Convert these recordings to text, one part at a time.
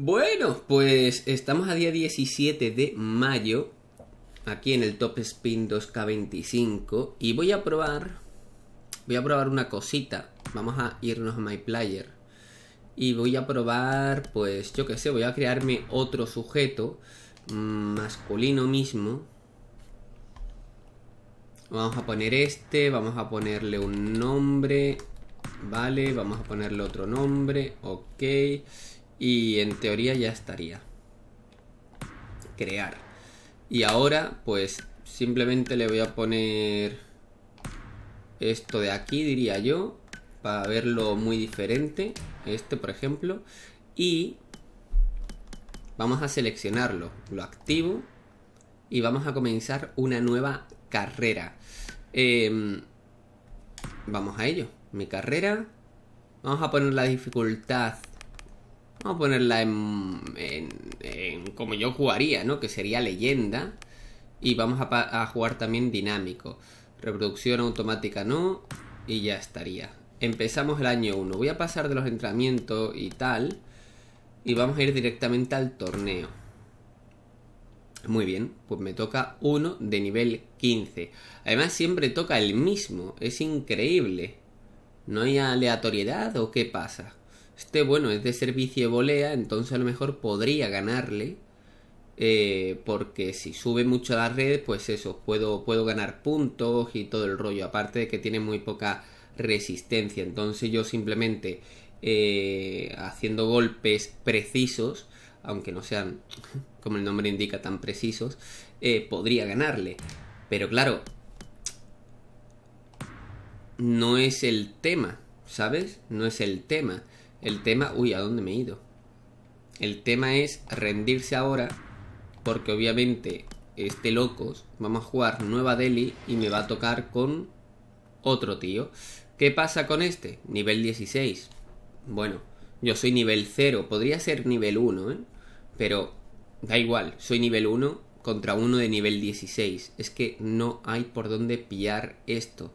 Bueno, pues estamos a día 17 de mayo, aquí en el Top Spin 2K25, y voy a probar, voy a probar una cosita. Vamos a irnos a My Player. Y voy a probar, pues yo qué sé, voy a crearme otro sujeto mm, masculino mismo. Vamos a poner este, vamos a ponerle un nombre, vale, vamos a ponerle otro nombre, ok y en teoría ya estaría. Crear. Y ahora, pues, simplemente le voy a poner esto de aquí, diría yo, para verlo muy diferente. Este, por ejemplo. Y vamos a seleccionarlo. Lo activo y vamos a comenzar una nueva carrera. Em, vamos a ello. Mi carrera. Vamos a poner la dificultad Vamos a ponerla en, como yo jugaría, ¿no? Que sería leyenda. Y vamos a, jugar también dinámico. Reproducción automática no. Y ya estaría. Empezamos el año 1. Voy a pasar de los entrenamientos y tal. Y vamos a ir directamente al torneo. Muy bien, pues me toca uno de nivel 15. Además siempre toca el mismo, es increíble. ¿No hay aleatoriedad o qué pasa? Este, bueno, es de servicio y volea, entonces a lo mejor podría ganarle. Eh, porque si sube mucho a la red, pues eso, puedo, puedo ganar puntos y todo el rollo. Aparte de que tiene muy poca resistencia. Entonces yo simplemente eh, haciendo golpes precisos, aunque no sean, como el nombre indica, tan precisos, eh, podría ganarle. Pero claro, no es el tema, ¿sabes? No es el tema. El tema, uy, ¿a dónde me he ido? El tema es rendirse ahora, porque obviamente este locos, vamos a jugar Nueva Delhi y me va a tocar con otro tío. ¿Qué pasa con este? Nivel 16. Bueno, yo soy nivel 0, podría ser nivel 1, ¿eh? Pero da igual, soy nivel 1 contra uno de nivel 16. Es que no hay por dónde pillar esto.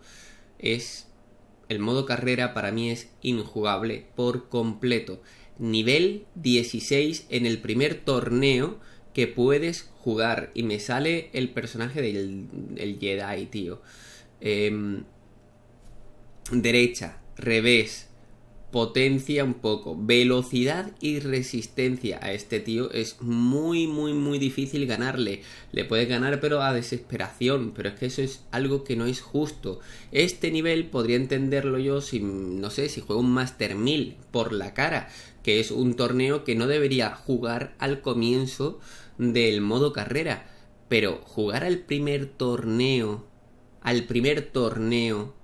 Es el modo carrera para mí es injugable por completo. Nivel 16 en el primer torneo que puedes jugar. Y me sale el personaje del Jedi, tío. Em, derecha, revés, potencia un poco. Velocidad y resistencia a este tío es muy, muy, muy difícil ganarle. Le puedes ganar, pero a desesperación. Pero es que eso es algo que no es justo. Este nivel podría entenderlo yo si, no sé, si juego un Master 1000 por la cara, que es un torneo que no debería jugar al comienzo del modo carrera. Pero jugar al primer torneo, al primer torneo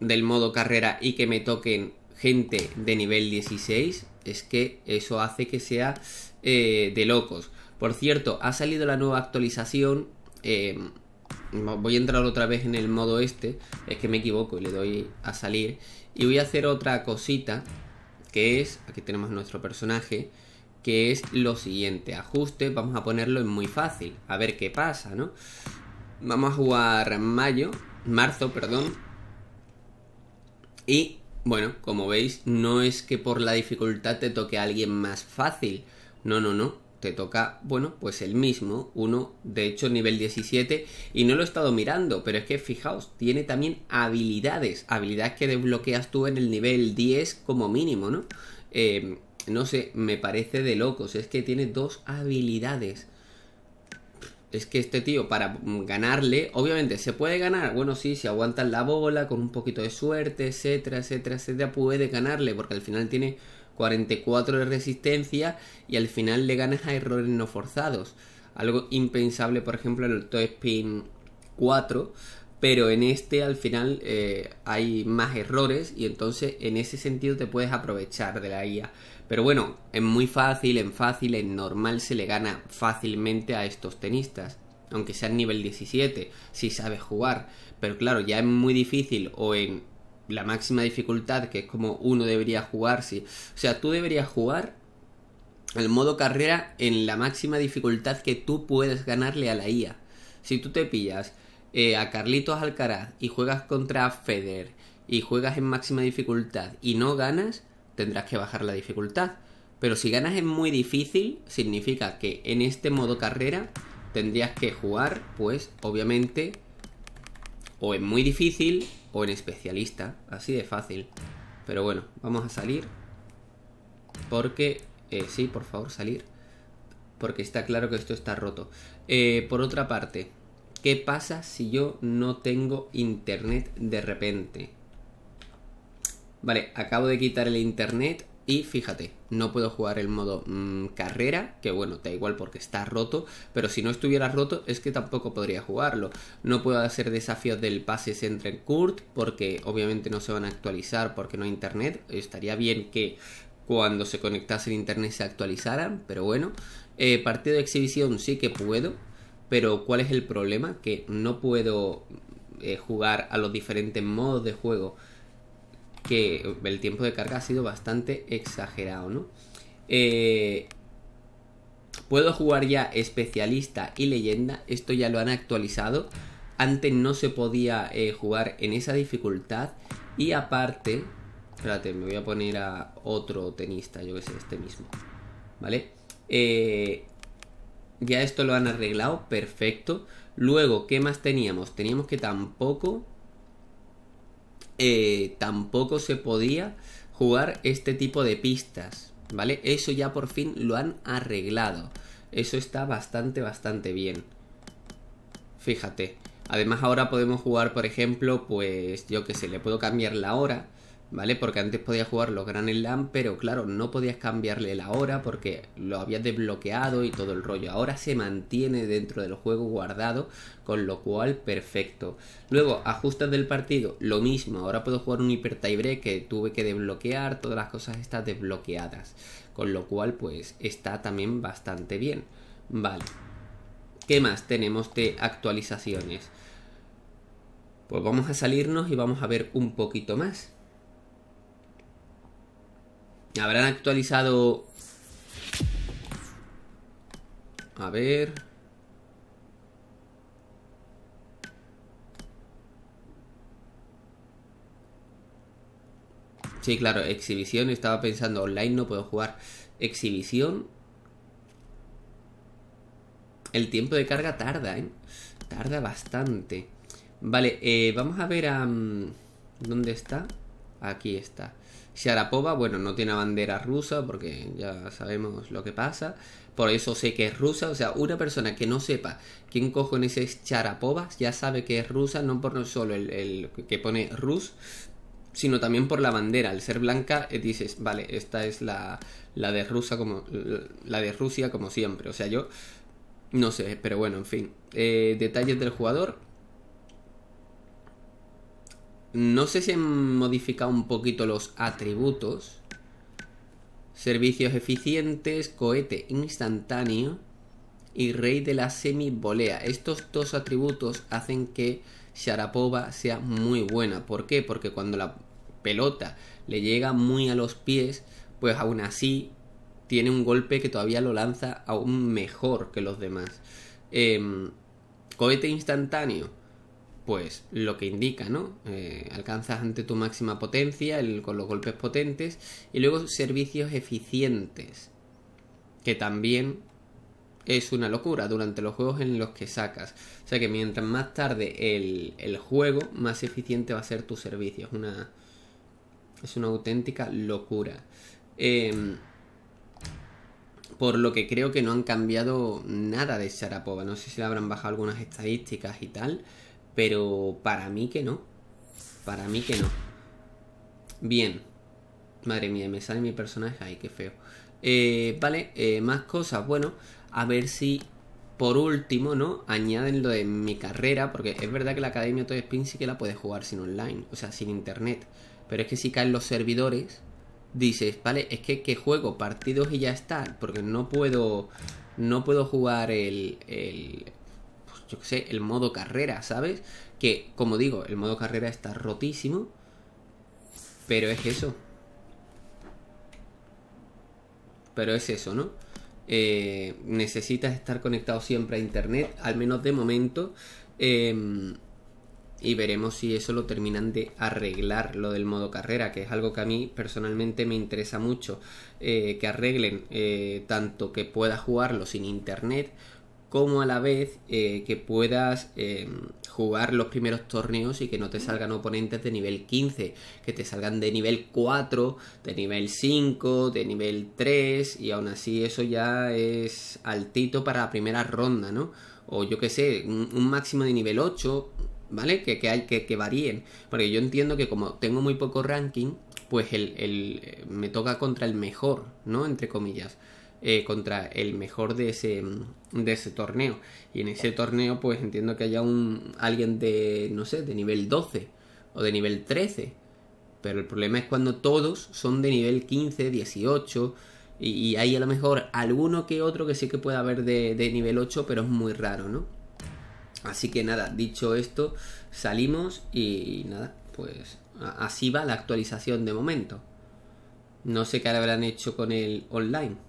del modo carrera y que me toquen gente de nivel 16, es que eso hace que sea eh, de locos. Por cierto, ha salido la nueva actualización. Em, voy a entrar otra vez en el modo este. Es que me equivoco y le doy a salir. Y voy a hacer otra cosita. Que es. Aquí tenemos nuestro personaje. Que es lo siguiente. Ajuste. Vamos a ponerlo en muy fácil. A ver qué pasa, ¿no? Vamos a jugar mayo. Marzo, perdón. Y bueno, como veis, no es que por la dificultad te toque a alguien más fácil. No, no, no. Te toca, bueno, pues el mismo, uno, de hecho, nivel 17, y no lo he estado mirando, pero es que fijaos, tiene también habilidades, habilidades que desbloqueas tú en el nivel 10 como mínimo, ¿no? Eh, no sé, me parece de locos, es que tiene dos habilidades es que este tío para ganarle, obviamente se puede ganar, bueno sí, si aguantan la bola con un poquito de suerte, etcétera, etcétera, etcétera, puede ganarle porque al final tiene 44 de resistencia y al final le ganas a errores no forzados. Algo impensable, por ejemplo, en el Toy Spin 4, pero en este al final eh, hay más errores y entonces en ese sentido te puedes aprovechar de la guía. Pero bueno, es muy fácil, en fácil, en normal se le gana fácilmente a estos tenistas, aunque sea nivel 17, si sabes jugar. Pero claro, ya es muy difícil o en la máxima dificultad, que es como uno debería jugar, si... O sea, tú deberías jugar el modo carrera en la máxima dificultad que tú puedes ganarle a la IA. Si tú te pillas eh, a Carlitos Alcaraz y juegas contra Feder y juegas en máxima dificultad y no ganas, tendrás que bajar la dificultad. Pero si ganas en muy difícil, significa que en este modo carrera tendrías que jugar, pues obviamente, o en muy difícil o en especialista, así de fácil. Pero bueno, vamos a salir. Porque, eh, sí, por favor, salir. Porque está claro que esto está roto. Eh, por otra parte, ¿Qué pasa si yo no tengo internet de repente? Vale, acabo de quitar el internet y fíjate, no puedo jugar el modo mm, carrera, que bueno, da igual porque está roto, pero si no estuviera roto es que tampoco podría jugarlo. No puedo hacer desafíos del pase entre Kurt porque obviamente no se van a actualizar porque no hay internet. Estaría bien que cuando se conectase el internet se actualizaran, pero bueno. Eh, partido de exhibición sí que puedo, pero ¿cuál es el problema? Que no puedo eh, jugar a los diferentes modos de juego. Que el tiempo de carga ha sido bastante exagerado, ¿no? Eh, puedo jugar ya especialista y leyenda. Esto ya lo han actualizado. Antes no se podía eh, jugar en esa dificultad. Y aparte... Espérate, me voy a poner a otro tenista, yo que sé, este mismo. ¿Vale? Eh, ya esto lo han arreglado, perfecto. Luego, ¿qué más teníamos? Teníamos que tampoco... Eh, tampoco se podía jugar este tipo de pistas, ¿vale? Eso ya por fin lo han arreglado. Eso está bastante, bastante bien. Fíjate. Además ahora podemos jugar, por ejemplo, pues yo que sé, le puedo cambiar la hora ¿vale? Porque antes podías jugar los Grand Slam, pero claro, no podías cambiarle la hora porque lo habías desbloqueado y todo el rollo. Ahora se mantiene dentro del juego guardado, con lo cual perfecto. Luego, ajustes del partido, lo mismo. Ahora puedo jugar un Hyper tiebreak que tuve que desbloquear, todas las cosas están desbloqueadas. Con lo cual, pues está también bastante bien. Vale. ¿Qué más tenemos de actualizaciones? Pues vamos a salirnos y vamos a ver un poquito más. Habrán actualizado... A ver... Sí, claro, exhibición. Estaba pensando online, no puedo jugar. Exhibición. El tiempo de carga tarda, ¿eh? Tarda bastante. Vale, eh, vamos a ver a... ¿Dónde está? Aquí está. Sharapova, bueno, no tiene bandera rusa porque ya sabemos lo que pasa. Por eso sé que es rusa. O sea, una persona que no sepa quién cojones es Sharapova ya sabe que es rusa, no por no solo el, que pone rus, sino también por la bandera. Al ser blanca eh, dices, vale, esta es la, de Rusia como la de Rusia como siempre. O sea, yo no sé, pero bueno, en fin. Eh, detalles del jugador. No sé si han modificado un poquito los atributos. Servicios eficientes, cohete instantáneo y rey de la semibolea. Estos dos atributos hacen que Sharapova sea muy buena. ¿Por qué? Porque cuando la pelota le llega muy a los pies, pues aún así tiene un golpe que todavía lo lanza aún mejor que los demás. Em, cohete instantáneo pues lo que indica, ¿no? Eh, alcanzas ante tu máxima potencia con los golpes potentes y luego servicios eficientes, que también es una locura durante los juegos en los que sacas. O sea que mientras más tarde el, juego, más eficiente va a ser tu servicio. Es una, es una auténtica locura. Em, por lo que creo que no han cambiado nada de Sharapova. No sé si le habrán bajado algunas estadísticas y tal pero para mí que no. Para mí que no. Bien. Madre mía, me sale mi personaje. Ay, qué feo. Eh, vale, eh, más cosas. Bueno, a ver si por último, ¿no? Añaden lo de mi carrera, porque es verdad que la Academia Toy Spin sí que la puedes jugar sin online, o sea, sin internet. Pero es que si caen los servidores, dices, vale, es que, juego partidos y ya está, porque no puedo, no puedo jugar el, el, yo qué sé, el modo carrera, ¿sabes? Que, como digo, el modo carrera está rotísimo, pero es eso. Pero es eso, ¿no? Eh, necesitas estar conectado siempre a internet, al menos de momento. Em, y veremos si eso lo terminan de arreglar, lo del modo carrera, que es algo que a mí personalmente me interesa mucho. Eh, que arreglen eh, tanto que pueda jugarlo sin internet como a la vez eh, que puedas eh, jugar los primeros torneos y que no te salgan oponentes de nivel 15, que te salgan de nivel 4, de nivel 5, de nivel 3 y aún así eso ya es altito para la primera ronda, ¿no? O yo qué sé, un, máximo de nivel 8, ¿vale? Que, hay, que, varíen. Porque yo entiendo que como tengo muy poco ranking, pues el, eh, me toca contra el mejor, ¿no? Entre comillas. Eh, contra el mejor de ese, mm, de ese torneo. Y en ese torneo, pues entiendo que haya un alguien de, no sé, de nivel 12 o de nivel 13. Pero el problema es cuando todos son de nivel 15, 18. Y, hay a lo mejor alguno que otro que sí que puede haber de, de nivel 8, pero es muy raro, ¿no? Así que nada, dicho esto, salimos y nada, pues así va la actualización de momento. No sé qué habrán hecho con el online.